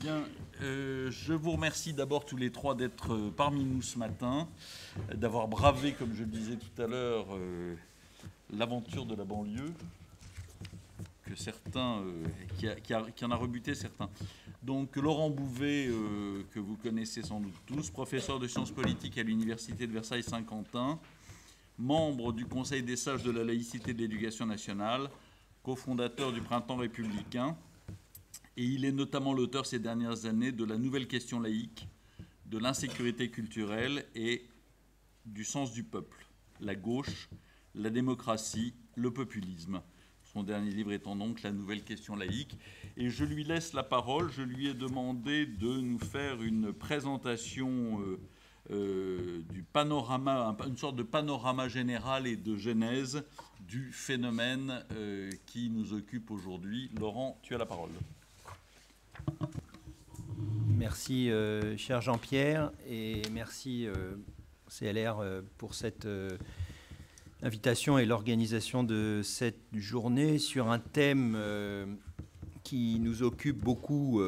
Bien, euh, je vous remercie d'abord tous les trois d'être euh, parmi nous ce matin, euh, d'avoir bravé, comme je le disais tout à l'heure, l'aventure de la banlieue, que certains, qui, qui, en a rebuté certains. Donc Laurent Bouvet, que vous connaissez sans doute tous, professeur de sciences politiques à l'université de Versailles-Saint-Quentin, membre du Conseil des sages de la laïcité de l'éducation nationale, cofondateur du Printemps républicain et il est notamment l'auteur ces dernières années de la nouvelle question laïque, de l'insécurité culturelle et du sens du peuple, la gauche, la démocratie, le populisme. Son dernier livre étant donc La nouvelle question laïque. Et je lui laisse la parole, je lui ai demandé de nous faire une présentation euh, euh, du panorama, une sorte de panorama général et de genèse du phénomène euh, qui nous occupe aujourd'hui. Laurent, tu as la parole. Merci, euh, cher Jean-Pierre, et merci euh, CLR euh, pour cette invitation et l'organisation de cette journée sur un thème qui nous occupe beaucoup,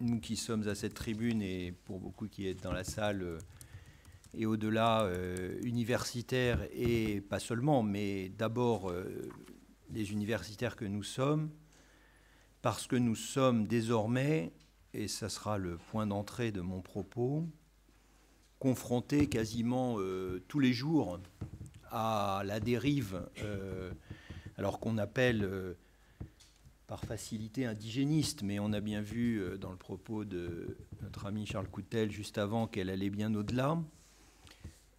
nous qui sommes à cette tribune et pour beaucoup qui êtes dans la salle et au-delà universitaires et pas seulement, mais d'abord les universitaires que nous sommes, parce que nous sommes désormais, et ça sera le point d'entrée de mon propos, confrontés quasiment euh, tous les jours à la dérive, euh, alors qu'on appelle euh, par facilité indigéniste, mais on a bien vu dans le propos de notre ami Charles Coutel juste avant qu'elle allait bien au-delà,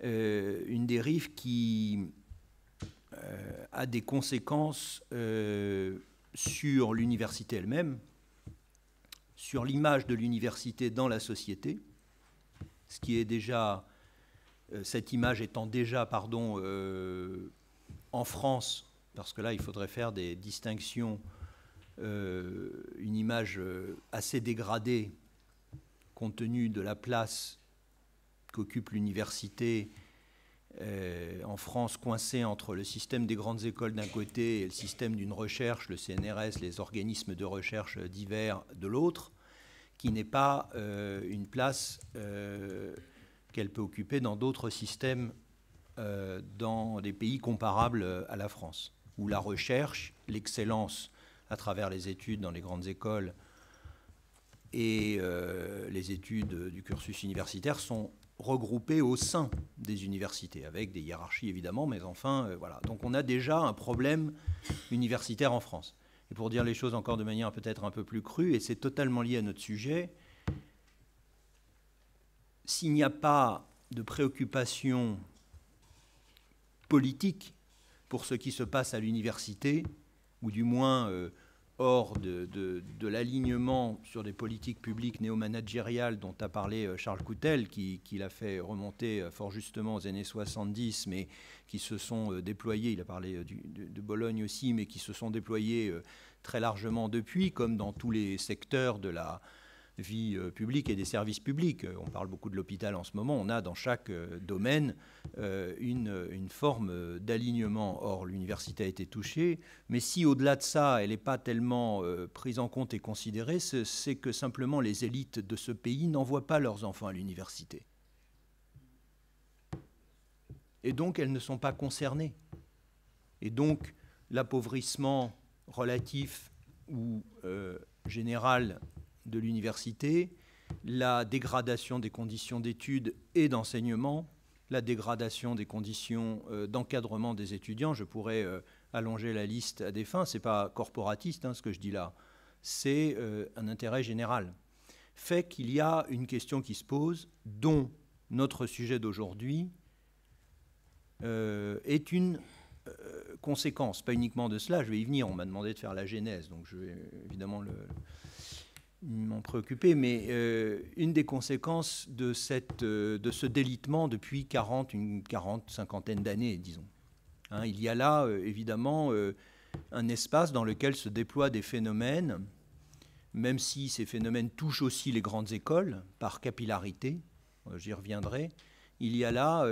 une dérive qui a des conséquences sur l'université elle-même, sur l'image de l'université dans la société, ce qui est déjà, euh, cette image étant déjà, pardon, euh, en France, parce que là, il faudrait faire des distinctions, euh, une image assez dégradée compte tenu de la place qu'occupe l'université euh, en France coincée entre le système des grandes écoles d'un côté et le système d'une recherche, le CNRS, les organismes de recherche divers de l'autre, qui n'est pas euh, une place euh, qu'elle peut occuper dans d'autres systèmes dans des pays comparables à la France, où la recherche, l'excellence à travers les études dans les grandes écoles et les études du cursus universitaire sont regroupés au sein des universités, avec des hiérarchies évidemment, mais enfin, euh, voilà. Donc on a déjà un problème universitaire en France. Et pour dire les choses encore de manière peut-être un peu plus crue, et c'est totalement lié à notre sujet, s'il n'y a pas de préoccupation politique pour ce qui se passe à l'université, ou du moins euh, hors de, l'alignement sur des politiques publiques néo dont a parlé euh, Charles Coutel, qui, qui l'a fait remonter euh, fort justement aux années 70, mais qui se sont euh, déployés, il a parlé de, de, Bologne aussi, mais qui se sont déployés très largement depuis, comme dans tous les secteurs de la, vie euh, publique et des services publics. Euh, on parle beaucoup de l'hôpital en ce moment. On a dans chaque euh, domaine une, forme d'alignement. Or, l'université a été touchée, mais si au-delà de ça, elle n'est pas tellement prise en compte et considérée, c'est que simplement les élites de ce pays n'envoient pas leurs enfants à l'université. Et donc, elles ne sont pas concernées. Et donc, l'appauvrissement relatif ou général de l'université, la dégradation des conditions d'études et d'enseignement, la dégradation des conditions euh, d'encadrement des étudiants. Je pourrais euh, allonger la liste à des fins, ce n'est pas corporatiste hein, ce que je dis là, c'est euh, un intérêt général. Fait qu'il y a une question qui se pose, dont notre sujet d'aujourd'hui est une conséquence, pas uniquement de cela, je vais y venir, on m'a demandé de faire la genèse, donc je vais évidemment le, préoccupé, mais euh, une des conséquences de, cette, euh, de ce délitement depuis 40, une 40, cinquantaine d'années, disons. Hein, il y a là, euh, évidemment, un espace dans lequel se déploient des phénomènes, même si ces phénomènes touchent aussi les grandes écoles, par capillarité, j'y reviendrai, il y a là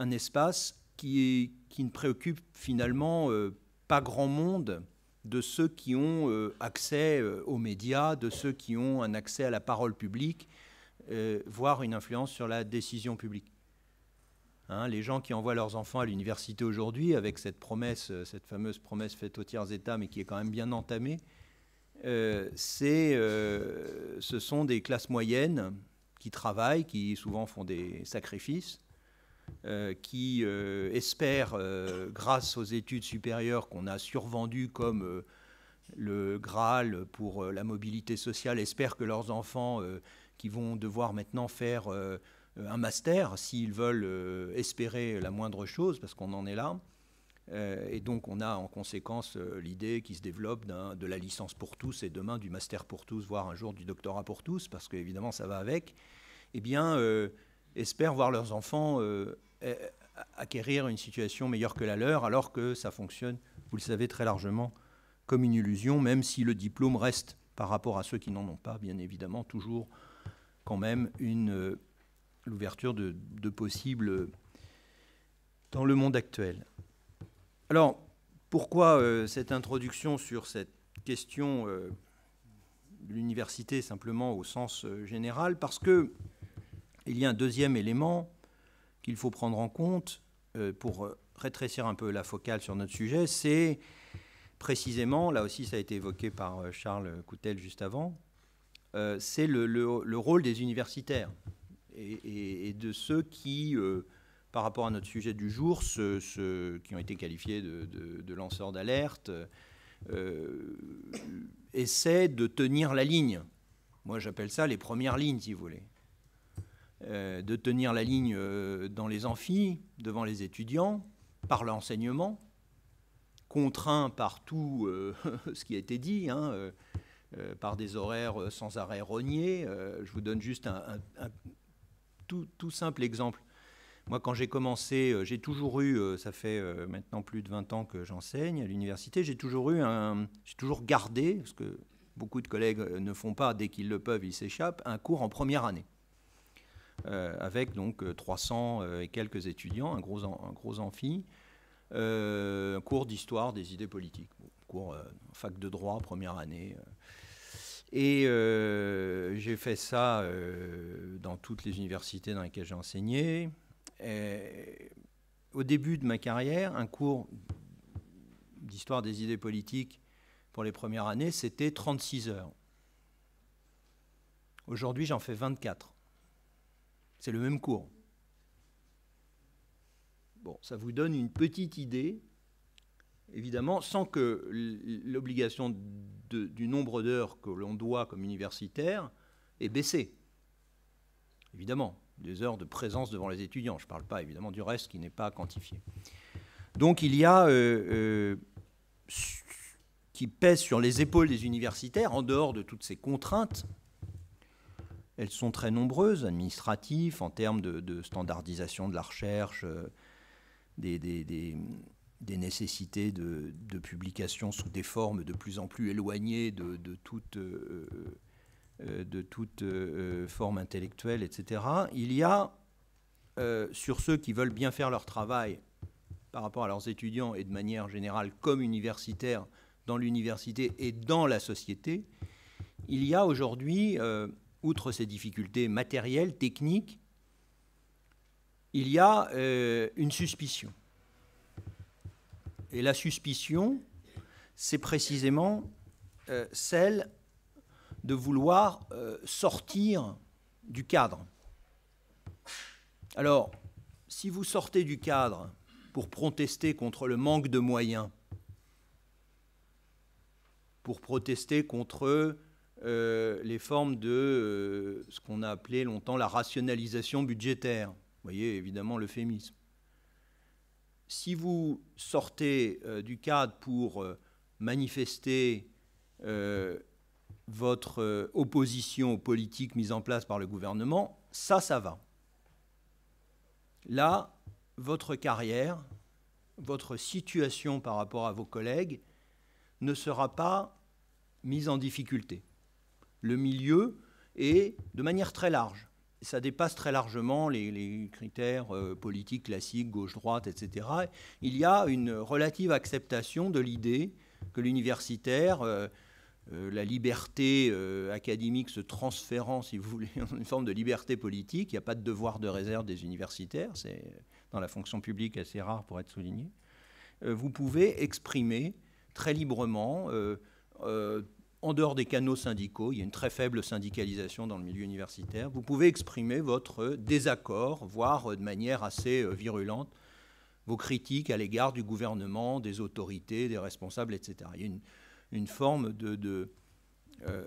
un espace qui, est, qui ne préoccupe finalement pas grand monde, de ceux qui ont euh, accès euh, aux médias, de ceux qui ont un accès à la parole publique, euh, voire une influence sur la décision publique. Hein, les gens qui envoient leurs enfants à l'université aujourd'hui, avec cette promesse, cette fameuse promesse faite aux tiers États, mais qui est quand même bien entamée, ce sont des classes moyennes qui travaillent, qui souvent font des sacrifices, euh, qui euh, espèrent, euh, grâce aux études supérieures qu'on a survendues comme le Graal pour la mobilité sociale, espèrent que leurs enfants, qui vont devoir maintenant faire un master, s'ils veulent espérer la moindre chose, parce qu'on en est là, et donc on a en conséquence l'idée qui se développe de la licence pour tous et demain du master pour tous, voire un jour du doctorat pour tous, parce qu'évidemment ça va avec, eh bien espèrent voir leurs enfants euh, eh, acquérir une situation meilleure que la leur, alors que ça fonctionne, vous le savez très largement, comme une illusion, même si le diplôme reste, par rapport à ceux qui n'en ont pas, bien évidemment, toujours quand même une euh, l'ouverture de, possibles euh, dans le monde actuel. Alors, pourquoi cette introduction sur cette question de l'université simplement au sens général Parce que il y a un deuxième élément qu'il faut prendre en compte euh, pour euh, rétrécir un peu la focale sur notre sujet, c'est précisément, là aussi ça a été évoqué par euh, Charles Coutel juste avant, c'est le, rôle des universitaires et, de ceux qui, par rapport à notre sujet du jour, ceux, qui ont été qualifiés de, lanceurs d'alerte, essaient de tenir la ligne. Moi j'appelle ça les premières lignes, si vous voulez. Euh, de tenir la ligne euh, dans les amphis, devant les étudiants, par l'enseignement, contraint par tout euh, ce qui a été dit, hein, par des horaires sans arrêt rognés. je vous donne juste un, tout, simple exemple. Moi, quand j'ai commencé, j'ai toujours eu, ça fait maintenant plus de 20 ans que j'enseigne à l'université, j'ai toujours eu un, j'ai toujours gardé, parce que beaucoup de collègues ne font pas, dès qu'ils le peuvent, ils s'échappent, un cours en première année. Euh, avec donc 300 euh, euh, et quelques étudiants, un gros, un gros amphi, un cours d'histoire des idées politiques, cours fac de droit, première année. Et j'ai fait ça dans toutes les universités dans lesquelles j'ai enseigné. au début de ma carrière, un cours d'histoire des idées politiques pour les premières années, c'était 36 heures. Aujourd'hui, j'en fais 24. C'est le même cours. Bon, ça vous donne une petite idée, évidemment, sans que l'obligation du nombre d'heures que l'on doit comme universitaire ait baissé. Évidemment, des heures de présence devant les étudiants. Je ne parle pas évidemment du reste qui n'est pas quantifié. Donc il y a euh, euh, qui pèse sur les épaules des universitaires, en dehors de toutes ces contraintes elles sont très nombreuses, administratives, en termes de, standardisation de la recherche, euh, des, des, nécessités de, publication sous des formes de plus en plus éloignées de, toute, euh, euh, forme intellectuelle, etc. Il y a, sur ceux qui veulent bien faire leur travail par rapport à leurs étudiants et de manière générale comme universitaires, dans l'université et dans la société, il y a aujourd'hui outre ces difficultés matérielles, techniques, il y a euh, une suspicion. Et la suspicion, c'est précisément euh, celle de vouloir euh, sortir du cadre. Alors, si vous sortez du cadre pour protester contre le manque de moyens, pour protester contre euh, les formes de euh, ce qu'on a appelé longtemps la rationalisation budgétaire. Vous voyez évidemment l'euphémisme. Si vous sortez euh, du cadre pour manifester votre opposition aux politiques mises en place par le gouvernement, ça, ça va. Là, votre carrière, votre situation par rapport à vos collègues ne sera pas mise en difficulté le milieu et de manière très large. Ça dépasse très largement les, critères euh, politiques classiques, gauche-droite, etc. Il y a une relative acceptation de l'idée que l'universitaire, euh, euh, la liberté académique se transférant, si vous voulez, en une forme de liberté politique, il n'y a pas de devoir de réserve des universitaires, c'est dans la fonction publique assez rare pour être souligné, vous pouvez exprimer très librement en dehors des canaux syndicaux, il y a une très faible syndicalisation dans le milieu universitaire, vous pouvez exprimer votre désaccord, voire de manière assez euh, virulente, vos critiques à l'égard du gouvernement, des autorités, des responsables, etc. Il y a une, forme de, euh,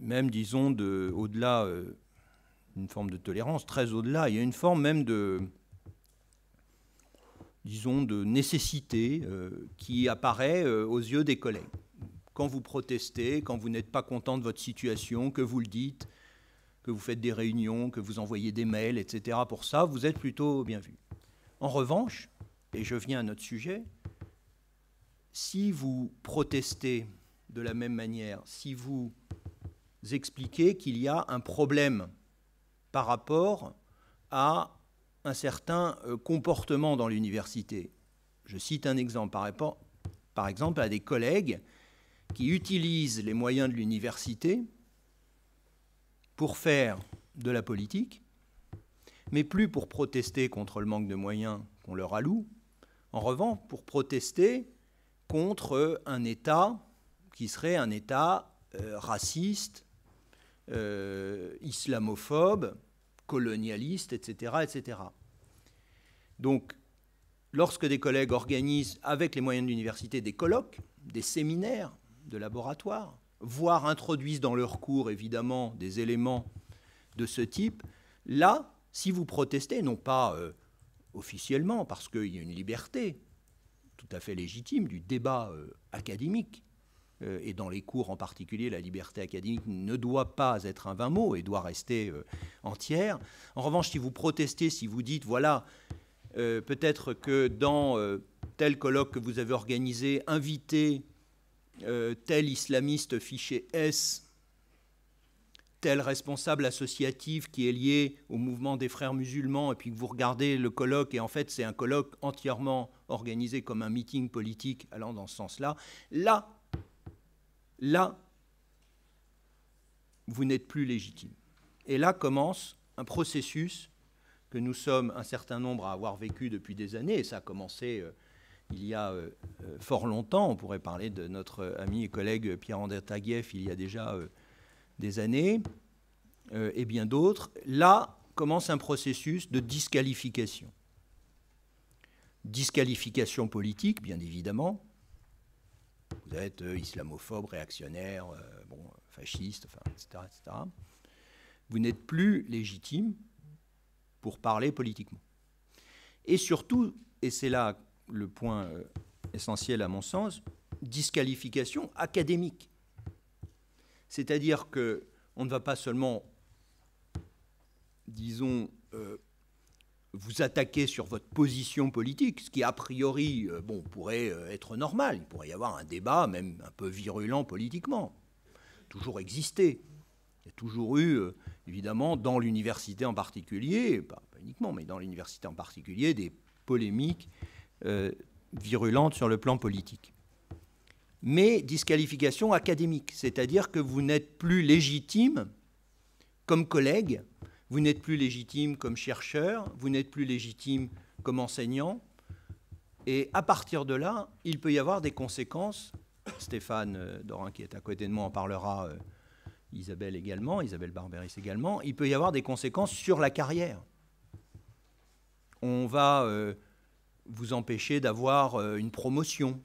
même disons, de, au-delà, euh, une forme de tolérance, très au-delà, il y a une forme même de, disons, de nécessité qui apparaît aux yeux des collègues quand vous protestez, quand vous n'êtes pas content de votre situation, que vous le dites, que vous faites des réunions, que vous envoyez des mails, etc. Pour ça, vous êtes plutôt bien vu. En revanche, et je viens à notre sujet, si vous protestez de la même manière, si vous expliquez qu'il y a un problème par rapport à un certain euh, comportement dans l'université, je cite un exemple par par exemple à des collègues qui utilisent les moyens de l'université pour faire de la politique, mais plus pour protester contre le manque de moyens qu'on leur alloue, en revanche pour protester contre un État qui serait un État euh, raciste, euh, islamophobe, colonialiste, etc., etc. Donc, lorsque des collègues organisent avec les moyens de l'université des colloques, des séminaires de laboratoire, voire introduisent dans leurs cours, évidemment, des éléments de ce type, là, si vous protestez, non pas euh, officiellement, parce qu'il y a une liberté tout à fait légitime du débat euh, académique, euh, et dans les cours en particulier, la liberté académique ne doit pas être un vain mot et doit rester entière. En revanche, si vous protestez, si vous dites, voilà, peut-être que dans tel colloque que vous avez organisé, invité euh, tel islamiste fiché S, tel responsable associatif qui est lié au mouvement des frères musulmans, et puis que vous regardez le colloque, et en fait c'est un colloque entièrement organisé comme un meeting politique allant dans ce sens-là, là, là, vous n'êtes plus légitime. Et là commence un processus que nous sommes un certain nombre à avoir vécu depuis des années, et ça a commencé... Euh, il y a euh, euh, fort longtemps, on pourrait parler de notre ami et collègue Pierre-André Taguieff il y a déjà euh, des années, et bien d'autres, là commence un processus de disqualification. Disqualification politique, bien évidemment. Vous êtes islamophobe, réactionnaire, bon, fasciste, etc., etc. Vous n'êtes plus légitime pour parler politiquement. Et surtout, et c'est là le point euh, essentiel à mon sens, disqualification académique. C'est-à-dire que on ne va pas seulement, disons, euh, vous attaquer sur votre position politique, ce qui a priori, euh, bon, pourrait être normal. Il pourrait y avoir un débat, même un peu virulent politiquement, toujours existé. Il y a toujours eu, évidemment, dans l'université en particulier, pas uniquement, mais dans l'université en particulier, des polémiques euh, virulente sur le plan politique. Mais disqualification académique, c'est-à-dire que vous n'êtes plus légitime comme collègue, vous n'êtes plus légitime comme chercheur, vous n'êtes plus légitime comme enseignant. Et à partir de là, il peut y avoir des conséquences. Stéphane euh, Dorin, qui est à côté de moi, en parlera, euh, Isabelle également, Isabelle Barberis également. Il peut y avoir des conséquences sur la carrière. On va vous empêcher d'avoir euh, une promotion.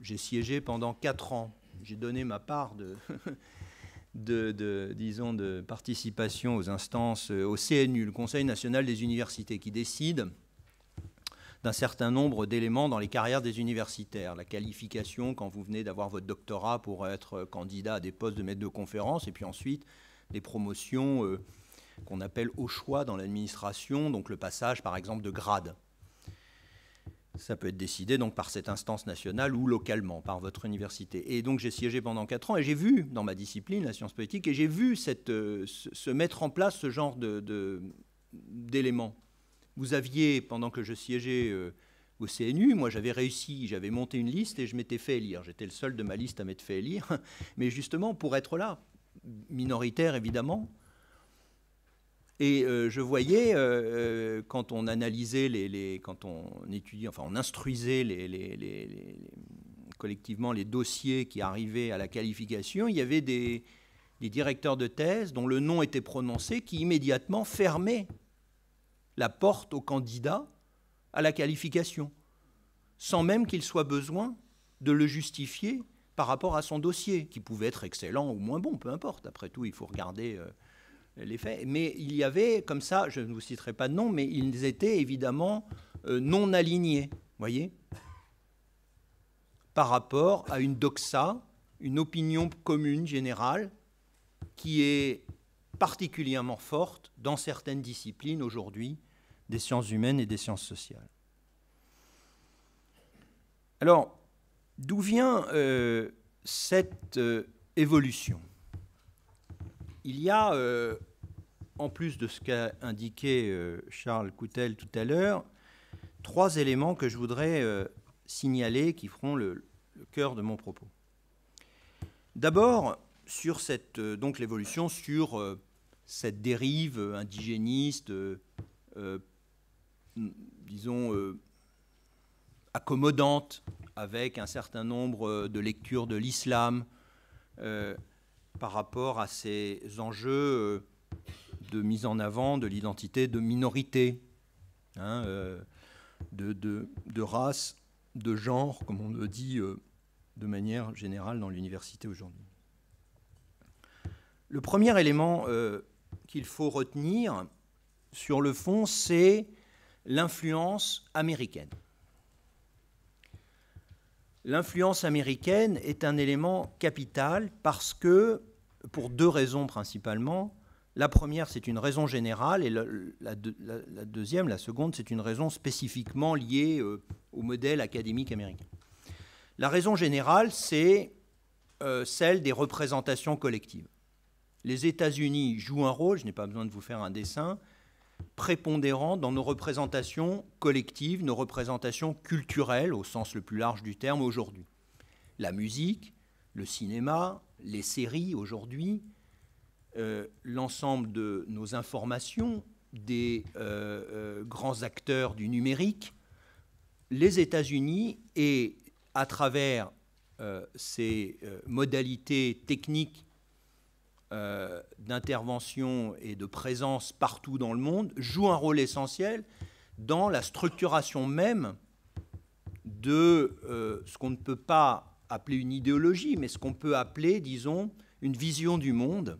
J'ai siégé pendant quatre ans. J'ai donné ma part de, disons, de participation aux instances, euh, au CNU, le Conseil national des universités, qui décide d'un certain nombre d'éléments dans les carrières des universitaires. La qualification, quand vous venez d'avoir votre doctorat pour être euh, candidat à des postes de maître de conférence, et puis ensuite les promotions qu'on appelle au choix dans l'administration, donc le passage par exemple de grade. Ça peut être décidé donc par cette instance nationale ou localement, par votre université. Et donc j'ai siégé pendant 4 ans et j'ai vu dans ma discipline, la science politique, et j'ai vu euh, se mettre en place ce genre d'éléments. Vous aviez, pendant que je siégeais euh, au CNU, moi j'avais réussi, j'avais monté une liste et je m'étais fait élire. J'étais le seul de ma liste à m'être fait élire, mais justement pour être là, minoritaire évidemment, et euh, je voyais, euh, euh, quand on analysait, les, quand on étudiait, enfin on instruisait collectivement les dossiers qui arrivaient à la qualification, il y avait des, directeurs de thèse dont le nom était prononcé qui immédiatement fermaient la porte au candidat à la qualification, sans même qu'il soit besoin de le justifier par rapport à son dossier, qui pouvait être excellent ou moins bon, peu importe. Après tout, il faut regarder mais il y avait, comme ça, je ne vous citerai pas de nom, mais ils étaient évidemment euh, non alignés, vous voyez, par rapport à une doxa, une opinion commune générale, qui est particulièrement forte dans certaines disciplines aujourd'hui des sciences humaines et des sciences sociales. Alors, d'où vient euh, cette euh, évolution il y a, euh, en plus de ce qu'a indiqué euh, Charles Coutel tout à l'heure, trois éléments que je voudrais euh, signaler qui feront le, cœur de mon propos. D'abord, sur cette, donc l'évolution sur cette dérive indigéniste, disons, accommodante avec un certain nombre de lectures de l'islam, par rapport à ces enjeux euh, de mise en avant de l'identité de minorité, hein, euh, de, race, de genre, comme on le dit euh, de manière générale dans l'université aujourd'hui. Le premier élément qu'il faut retenir sur le fond, c'est l'influence américaine. L'influence américaine est un élément capital parce que, pour deux raisons principalement, la première, c'est une raison générale, et la, deuxième, la seconde, c'est une raison spécifiquement liée euh, au modèle académique américain. La raison générale, c'est euh, celle des représentations collectives. Les États-Unis jouent un rôle, je n'ai pas besoin de vous faire un dessin, prépondérant dans nos représentations collectives, nos représentations culturelles au sens le plus large du terme aujourd'hui. La musique, le cinéma, les séries aujourd'hui, euh, l'ensemble de nos informations des euh, euh, grands acteurs du numérique, les États-Unis et à travers ces modalités techniques euh, d'intervention et de présence partout dans le monde joue un rôle essentiel dans la structuration même de euh, ce qu'on ne peut pas appeler une idéologie, mais ce qu'on peut appeler, disons, une vision du monde,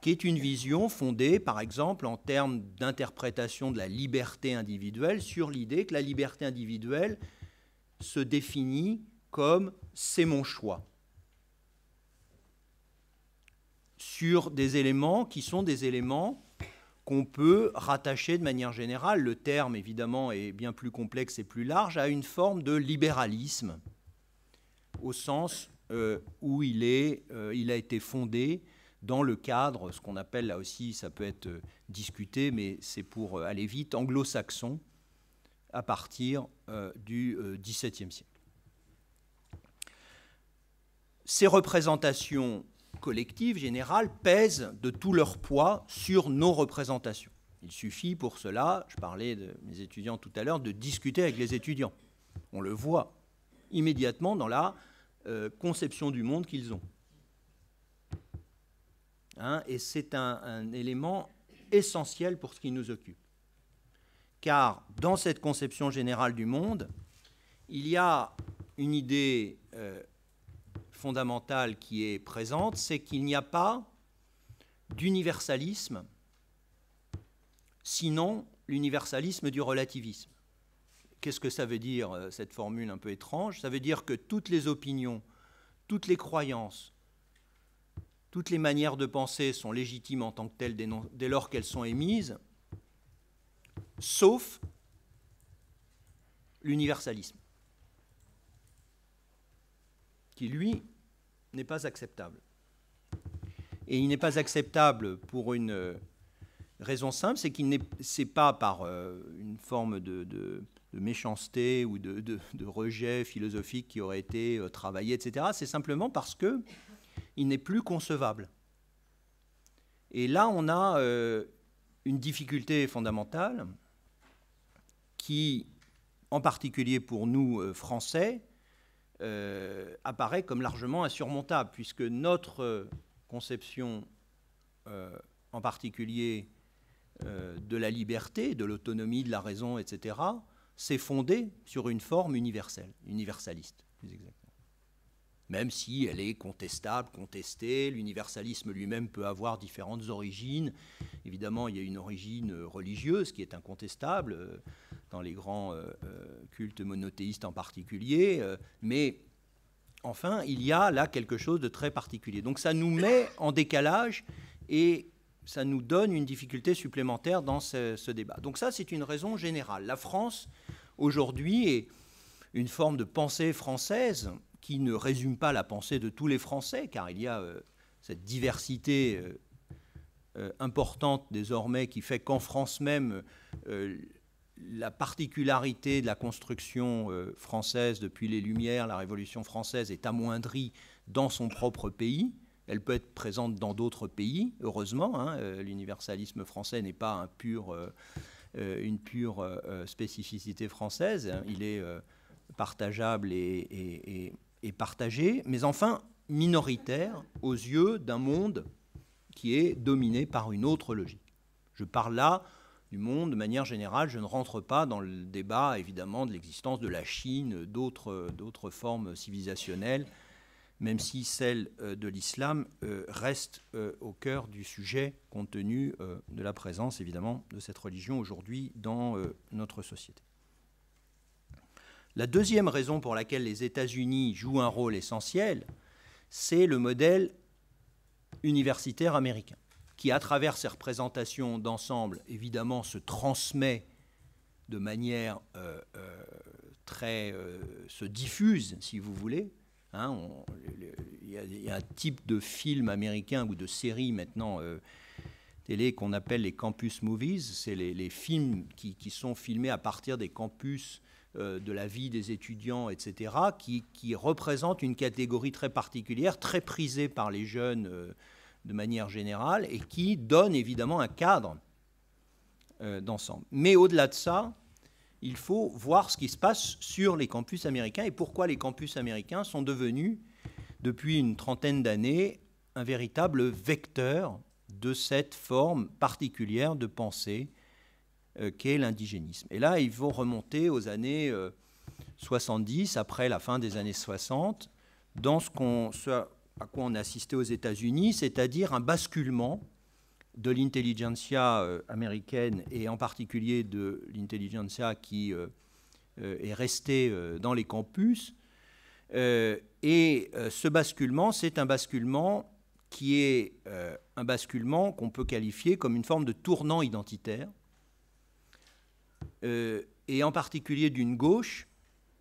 qui est une vision fondée, par exemple, en termes d'interprétation de la liberté individuelle, sur l'idée que la liberté individuelle se définit comme c'est mon choix sur des éléments qui sont des éléments qu'on peut rattacher de manière générale, le terme évidemment est bien plus complexe et plus large, à une forme de libéralisme, au sens euh, où il, est, euh, il a été fondé dans le cadre, ce qu'on appelle là aussi, ça peut être euh, discuté, mais c'est pour aller vite, anglo-saxon, à partir du XVIIe siècle. Ces représentations collective, générale, pèse de tout leur poids sur nos représentations. Il suffit pour cela, je parlais de mes étudiants tout à l'heure, de discuter avec les étudiants. On le voit immédiatement dans la euh, conception du monde qu'ils ont. Hein, et c'est un, élément essentiel pour ce qui nous occupe. Car dans cette conception générale du monde, il y a une idée euh, fondamentale qui est présente, c'est qu'il n'y a pas d'universalisme, sinon l'universalisme du relativisme. Qu'est-ce que ça veut dire, euh, cette formule un peu étrange Ça veut dire que toutes les opinions, toutes les croyances, toutes les manières de penser sont légitimes en tant que telles dès lors qu'elles sont émises, sauf l'universalisme qui, lui, n'est pas acceptable. Et il n'est pas acceptable pour une euh, raison simple, c'est qu'il n'est pas par euh, une forme de, méchanceté ou de, rejet philosophique qui aurait été euh, travaillé, etc. C'est simplement parce que il n'est plus concevable. Et là, on a une difficulté fondamentale qui, en particulier pour nous Français, euh, apparaît comme largement insurmontable, puisque notre euh, conception, euh, en particulier de la liberté, de l'autonomie, de la raison, etc., s'est fondée sur une forme universelle, universaliste, plus exactement même si elle est contestable, contestée. L'universalisme lui-même peut avoir différentes origines. Évidemment, il y a une origine religieuse qui est incontestable, euh, dans les grands euh, euh, cultes monothéistes en particulier, mais enfin, il y a là quelque chose de très particulier. Donc ça nous met en décalage et ça nous donne une difficulté supplémentaire dans ce, débat. Donc ça, c'est une raison générale. La France, aujourd'hui, est une forme de pensée française qui ne résume pas la pensée de tous les Français, car il y a euh, cette diversité euh, euh, importante désormais qui fait qu'en France même, la particularité de la construction française depuis les Lumières, la Révolution française, est amoindrie dans son propre pays. Elle peut être présente dans d'autres pays, heureusement. Hein, l'universalisme français n'est pas un pur, une pure spécificité française. Il est partageable et, et partagée, mais enfin minoritaire aux yeux d'un monde qui est dominé par une autre logique. Je parle là du monde de manière générale, je ne rentre pas dans le débat évidemment de l'existence de la Chine, d'autres formes civilisationnelles, même si celle euh, de l'islam euh, reste euh, au cœur du sujet compte tenu de la présence évidemment de cette religion aujourd'hui dans notre société. La deuxième raison pour laquelle les États-Unis jouent un rôle essentiel, c'est le modèle universitaire américain, qui, à travers ses représentations d'ensemble, évidemment, se transmet de manière euh, euh, très... Euh, se diffuse, si vous voulez. Hein, il y, a un type de film américain ou de série maintenant télé qu'on appelle les campus movies. C'est les, films qui, sont filmés à partir des campus euh, de la vie des étudiants, etc., qui, représente une catégorie très particulière, très prisée par les jeunes euh, de manière générale, et qui donne évidemment un cadre euh, d'ensemble. Mais au-delà de ça, il faut voir ce qui se passe sur les campus américains et pourquoi les campus américains sont devenus, depuis une trentaine d'années, un véritable vecteur de cette forme particulière de pensée euh, qu'est l'indigénisme. Et là, il vont remonter aux années 70, euh, après la fin des années 60, dans ce, qu'on, à quoi on a assisté aux États-Unis, c'est-à-dire un basculement de l'intelligentsia euh, américaine et en particulier de l'intelligentsia qui est restée dans les campus. Et ce basculement, c'est un basculement qui est un basculement qu'on peut qualifier comme une forme de tournant identitaire, euh, et en particulier d'une gauche,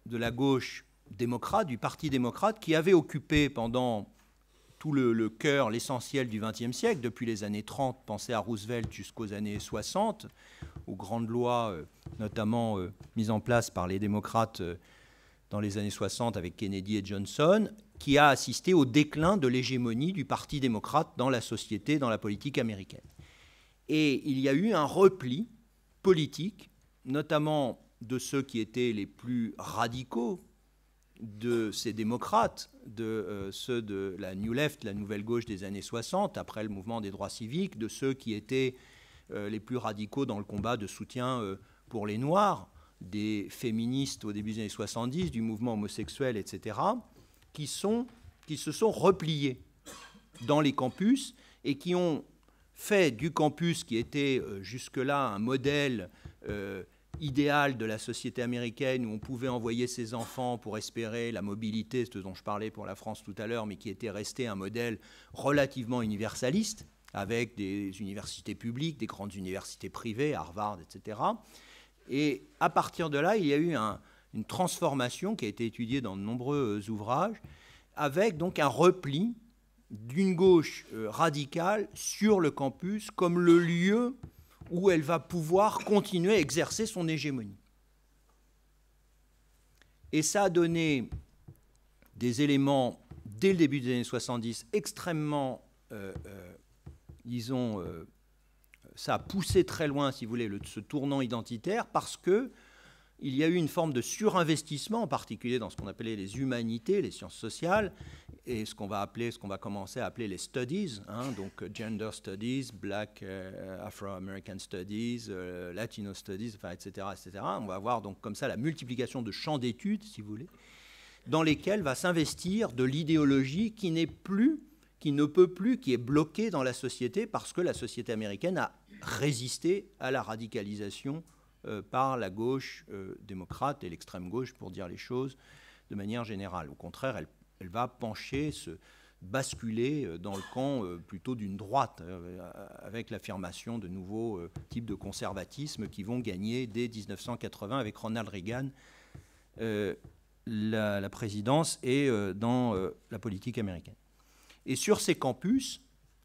de la gauche démocrate, du Parti démocrate, qui avait occupé pendant tout le, cœur, l'essentiel du XXe siècle, depuis les années 30, pensez à Roosevelt jusqu'aux années 60, aux grandes lois euh, notamment euh, mises en place par les démocrates dans les années 60 avec Kennedy et Johnson, qui a assisté au déclin de l'hégémonie du Parti démocrate dans la société, dans la politique américaine. Et il y a eu un repli politique notamment de ceux qui étaient les plus radicaux de ces démocrates, de euh, ceux de la New Left, la nouvelle gauche des années 60, après le mouvement des droits civiques, de ceux qui étaient euh, les plus radicaux dans le combat de soutien euh, pour les Noirs, des féministes au début des années 70, du mouvement homosexuel, etc., qui, sont, qui se sont repliés dans les campus et qui ont fait du campus qui était jusque-là un modèle idéal de la société américaine où on pouvait envoyer ses enfants pour espérer la mobilité, ce dont je parlais pour la France tout à l'heure, mais qui était resté un modèle relativement universaliste, avec des universités publiques, des grandes universités privées, Harvard, etc. Et à partir de là, il y a eu une transformation qui a été étudiée dans de nombreux ouvrages, avec donc un repli d'une gauche euh, radicale sur le campus comme le lieu où elle va pouvoir continuer à exercer son hégémonie. Et ça a donné des éléments, dès le début des années 70, extrêmement, euh, euh, disons, euh, ça a poussé très loin, si vous voulez, ce tournant identitaire, parce que il y a eu une forme de surinvestissement, en particulier dans ce qu'on appelait les humanités, les sciences sociales, et ce qu'on va appeler, ce qu'on va commencer à appeler les studies, hein, donc gender studies, black euh, Afro-American studies, euh, Latino studies, etc., etc. On va avoir donc comme ça la multiplication de champs d'études, si vous voulez, dans lesquels va s'investir de l'idéologie qui n'est plus, qui ne peut plus, qui est bloquée dans la société parce que la société américaine a résisté à la radicalisation euh, par la gauche euh, démocrate et l'extrême gauche, pour dire les choses de manière générale. Au contraire, elle, va pencher, se basculer euh, dans le camp plutôt d'une droite, avec l'affirmation de nouveaux types de conservatisme qui vont gagner dès 1980 avec Ronald Reagan. la, présidence et dans la politique américaine. Et sur ces campus,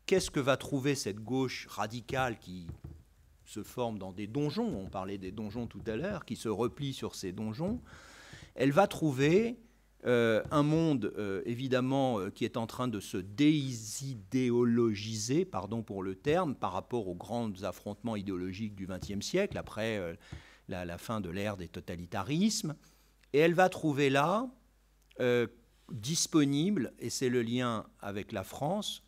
qu'est-ce que va trouver cette gauche radicale qui se forme dans des donjons, on parlait des donjons tout à l'heure, qui se replient sur ces donjons, elle va trouver euh, un monde euh, évidemment euh, qui est en train de se désidéologiser, pardon pour le terme, par rapport aux grands affrontements idéologiques du XXe siècle, après la, la, fin de l'ère des totalitarismes. Et elle va trouver là disponible, et c'est le lien avec la France,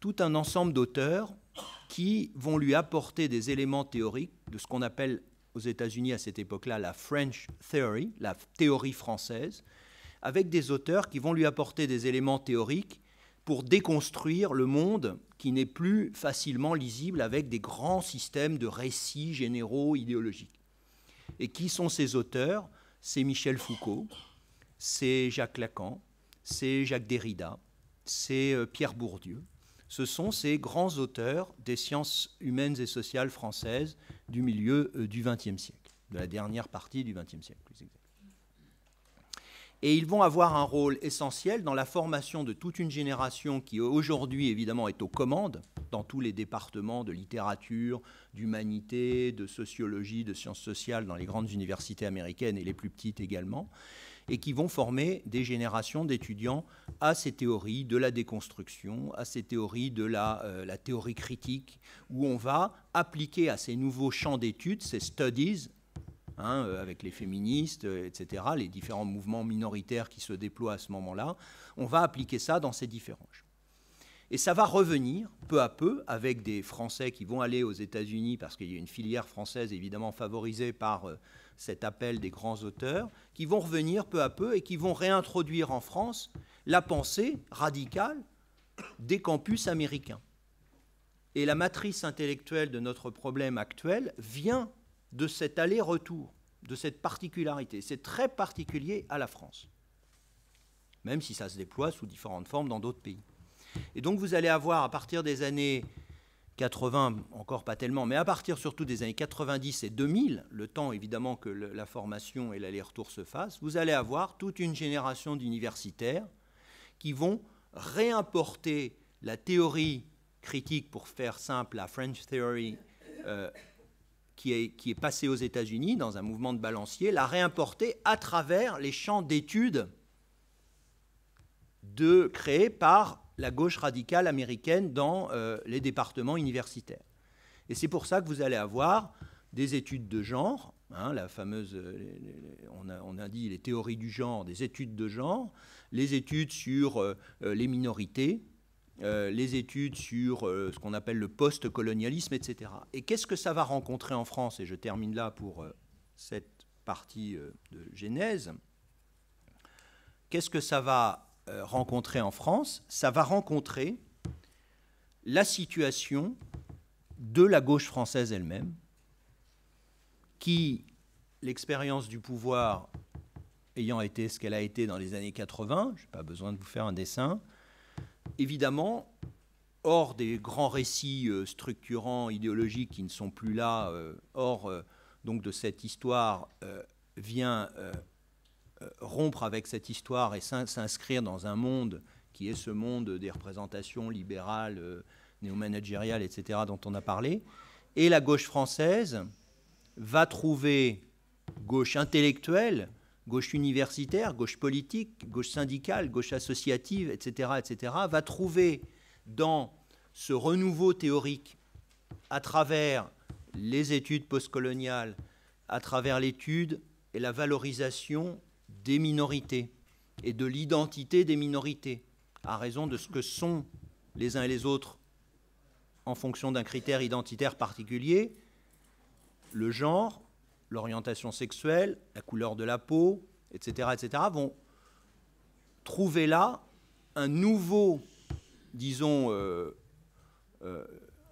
tout un ensemble d'auteurs qui vont lui apporter des éléments théoriques de ce qu'on appelle aux États-Unis à cette époque-là la French Theory, la théorie française, avec des auteurs qui vont lui apporter des éléments théoriques pour déconstruire le monde qui n'est plus facilement lisible avec des grands systèmes de récits généraux idéologiques. Et qui sont ces auteurs C'est Michel Foucault, c'est Jacques Lacan, c'est Jacques Derrida, c'est euh, Pierre Bourdieu ce sont ces grands auteurs des sciences humaines et sociales françaises du milieu euh, du XXe siècle, de la dernière partie du XXe siècle. Et ils vont avoir un rôle essentiel dans la formation de toute une génération qui aujourd'hui évidemment est aux commandes dans tous les départements de littérature, d'humanité, de sociologie, de sciences sociales dans les grandes universités américaines et les plus petites également, et qui vont former des générations d'étudiants à ces théories de la déconstruction, à ces théories de la, euh, la théorie critique, où on va appliquer à ces nouveaux champs d'études, ces studies, hein, euh, avec les féministes, euh, etc., les différents mouvements minoritaires qui se déploient à ce moment-là, on va appliquer ça dans ces différents champs. Et ça va revenir peu à peu avec des Français qui vont aller aux États-Unis, parce qu'il y a une filière française évidemment favorisée par cet appel des grands auteurs, qui vont revenir peu à peu et qui vont réintroduire en France la pensée radicale des campus américains. Et la matrice intellectuelle de notre problème actuel vient de cet aller-retour, de cette particularité. C'est très particulier à la France, même si ça se déploie sous différentes formes dans d'autres pays. Et donc vous allez avoir à partir des années 80, encore pas tellement, mais à partir surtout des années 90 et 2000, le temps évidemment que la formation et l'aller-retour se fassent, vous allez avoir toute une génération d'universitaires qui vont réimporter la théorie critique, pour faire simple, la French Theory, euh, qui, est, qui est passée aux États-Unis dans un mouvement de balancier, la réimporter à travers les champs d'études créés par la gauche radicale américaine dans euh, les départements universitaires. Et c'est pour ça que vous allez avoir des études de genre, hein, la fameuse, euh, on, a, dit les théories du genre, des études de genre, les études sur euh, les minorités, les études sur ce qu'on appelle le post-colonialisme, etc. Et qu'est-ce que ça va rencontrer en France Et je termine là pour cette partie de genèse. Qu'est-ce que ça va euh, rencontrer en France, ça va rencontrer la situation de la gauche française elle-même, qui, l'expérience du pouvoir ayant été ce qu'elle a été dans les années 80, je n'ai pas besoin de vous faire un dessin, évidemment, hors des grands récits euh, structurants, idéologiques qui ne sont plus là, euh, hors donc de cette histoire, vient euh, rompre avec cette histoire et s'inscrire dans un monde qui est ce monde des représentations libérales, euh, néo-managériales, etc., dont on a parlé. Et la gauche française va trouver gauche intellectuelle, gauche universitaire, gauche politique, gauche syndicale, gauche associative, etc., etc., va trouver dans ce renouveau théorique, à travers les études postcoloniales, à travers l'étude et la valorisation des minorités et de l'identité des minorités, à raison de ce que sont les uns et les autres en fonction d'un critère identitaire particulier, le genre, l'orientation sexuelle, la couleur de la peau, etc., etc., vont trouver là un nouveau, disons, euh, euh,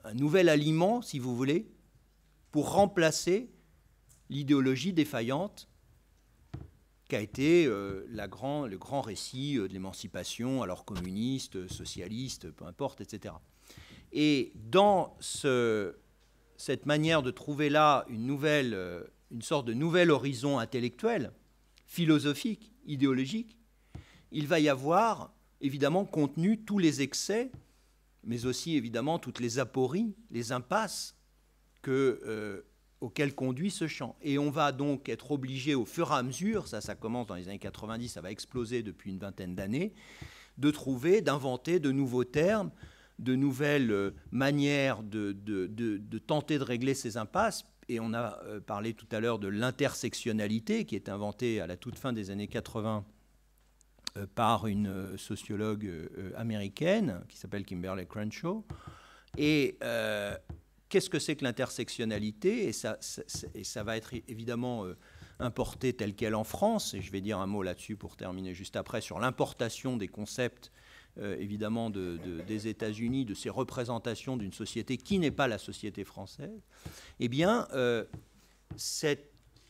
un nouvel aliment, si vous voulez, pour remplacer l'idéologie défaillante qu'a été euh, la le grand récit euh, de l'émancipation, alors communiste, socialiste, peu importe, etc. Et dans ce, cette manière de trouver là une, nouvelle, euh, une sorte de nouvel horizon intellectuel, philosophique, idéologique, il va y avoir évidemment contenu tous les excès, mais aussi évidemment toutes les apories, les impasses que auquel conduit ce champ. Et on va donc être obligé au fur et à mesure, ça ça commence dans les années 90, ça va exploser depuis une vingtaine d'années, de trouver, d'inventer de nouveaux termes, de nouvelles euh, manières de, de, tenter de régler ces impasses. Et on a euh, parlé tout à l'heure de l'intersectionnalité qui est inventée à la toute fin des années 80 euh, par une sociologue américaine qui s'appelle Kimberly Crenshaw. Et qu'est-ce que c'est que l'intersectionnalité et ça, et ça, va être évidemment euh, importé tel qu'elle en France, et je vais dire un mot là-dessus pour terminer juste après, sur l'importation des concepts euh, évidemment de, des États-Unis, de ces représentations d'une société qui n'est pas la société française, eh bien, euh,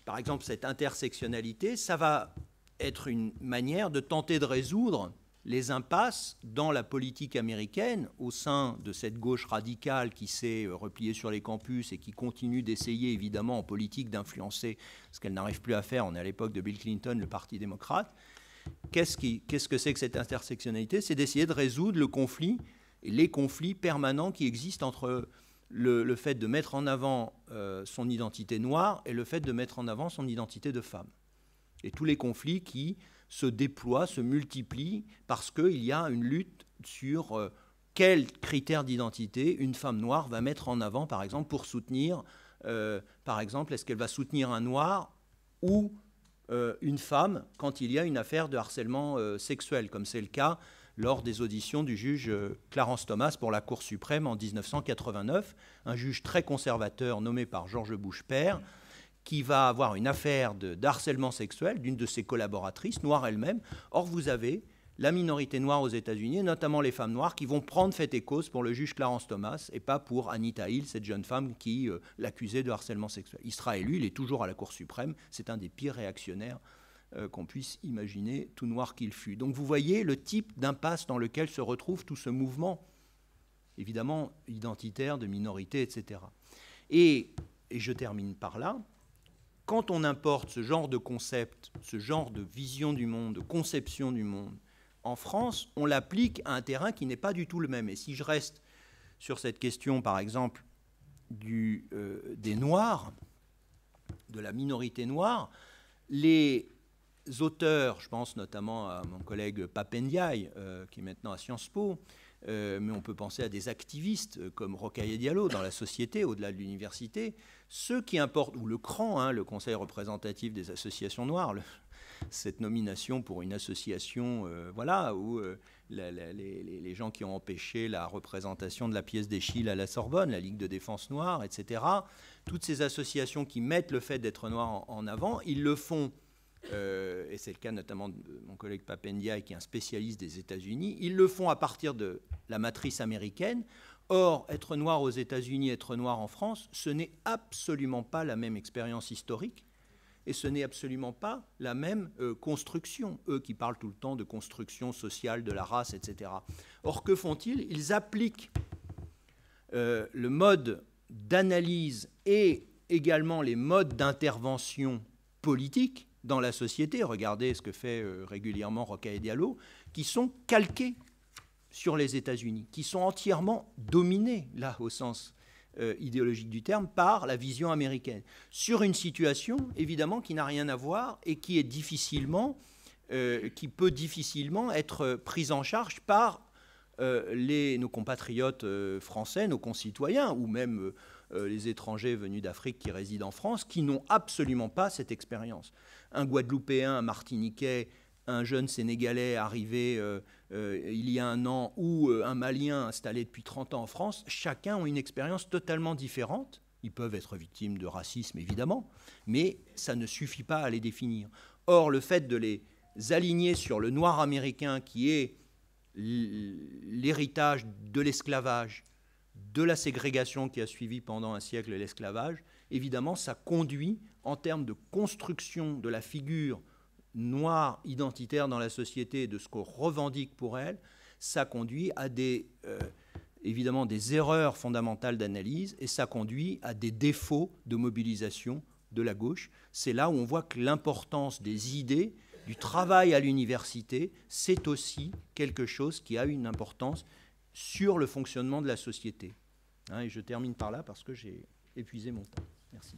par exemple, cette intersectionnalité, ça va être une manière de tenter de résoudre les impasses dans la politique américaine au sein de cette gauche radicale qui s'est euh, repliée sur les campus et qui continue d'essayer évidemment en politique d'influencer ce qu'elle n'arrive plus à faire. On est à l'époque de Bill Clinton, le Parti démocrate. Qu'est-ce, que c'est que cette intersectionnalité C'est d'essayer de résoudre le conflit, les conflits permanents qui existent entre le, fait de mettre en avant euh, son identité noire et le fait de mettre en avant son identité de femme. Et tous les conflits qui se déploie, se multiplie, parce qu'il y a une lutte sur euh, quels critères d'identité une femme noire va mettre en avant, par exemple, pour soutenir, euh, par exemple, est-ce qu'elle va soutenir un noir ou euh, une femme quand il y a une affaire de harcèlement sexuel, comme c'est le cas lors des auditions du juge Clarence Thomas pour la Cour suprême en 1989, un juge très conservateur nommé par Georges Bush père, qui va avoir une affaire de, d'harcèlement sexuel d'une de ses collaboratrices, noire elle-même. Or, vous avez la minorité noire aux États-Unis, notamment les femmes noires, qui vont prendre fait et cause pour le juge Clarence Thomas et pas pour Anita Hill, cette jeune femme qui euh, l'accusait de harcèlement sexuel. Il sera élu, il est toujours à la Cour suprême, c'est un des pires réactionnaires euh, qu'on puisse imaginer, tout noir qu'il fût. Donc vous voyez le type d'impasse dans lequel se retrouve tout ce mouvement, évidemment identitaire, de minorité, etc. et je termine par là, quand on importe ce genre de concept, ce genre de vision du monde, de conception du monde, en France, on l'applique à un terrain qui n'est pas du tout le même. Et si je reste sur cette question, par exemple, du, euh, des Noirs, de la minorité noire, les auteurs, je pense notamment à mon collègue Papendiaï, euh, qui est maintenant à Sciences Po, euh, mais on peut penser à des activistes euh, comme Rocaille Diallo dans la société, au-delà de l'université. Ceux qui importent, ou le CRAN, hein, le Conseil représentatif des associations noires, cette nomination pour une association, euh, voilà, où les, gens qui ont empêché la représentation de la pièce d'Échille à la Sorbonne, la Ligue de défense noire, etc. Toutes ces associations qui mettent le fait d'être noir en avant, ils le font euh, et c'est le cas notamment de mon collègue Papendia, qui est un spécialiste des États-Unis, ils le font à partir de la matrice américaine. Or, être noir aux États-Unis, être noir en France, ce n'est absolument pas la même expérience historique et ce n'est absolument pas la même euh, construction. Eux qui parlent tout le temps de construction sociale, de la race, etc. Or, que font-ils Ils appliquent euh, le mode d'analyse et également les modes d'intervention politique dans la société, regardez ce que fait euh, régulièrement Roca et Diallo, qui sont calqués sur les États-Unis, qui sont entièrement dominés, là, au sens euh, idéologique du terme, par la vision américaine, sur une situation, évidemment, qui n'a rien à voir et qui est difficilement, euh, qui peut difficilement être prise en charge par les, nos compatriotes français, nos concitoyens, ou même les étrangers venus d'Afrique qui résident en France, qui n'ont absolument pas cette expérience un Guadeloupéen, un Martiniquais, un jeune Sénégalais arrivé euh, euh, il y a un an ou euh, un Malien installé depuis 30 ans en France, chacun ont une expérience totalement différente. Ils peuvent être victimes de racisme, évidemment, mais ça ne suffit pas à les définir. Or, le fait de les aligner sur le noir américain qui est l'héritage de l'esclavage, de la ségrégation qui a suivi pendant un siècle l'esclavage, évidemment, ça conduit en termes de construction de la figure noire identitaire dans la société, et de ce qu'on revendique pour elle, ça conduit à euh, des, erreurs fondamentales d'analyse et ça conduit à des défauts de mobilisation de la gauche. C'est là où on voit que l'importance des idées, du travail à l'université, c'est aussi quelque chose qui a une importance sur le fonctionnement de la société. Hein, et je termine par là parce que j'ai épuisé mon temps. Merci.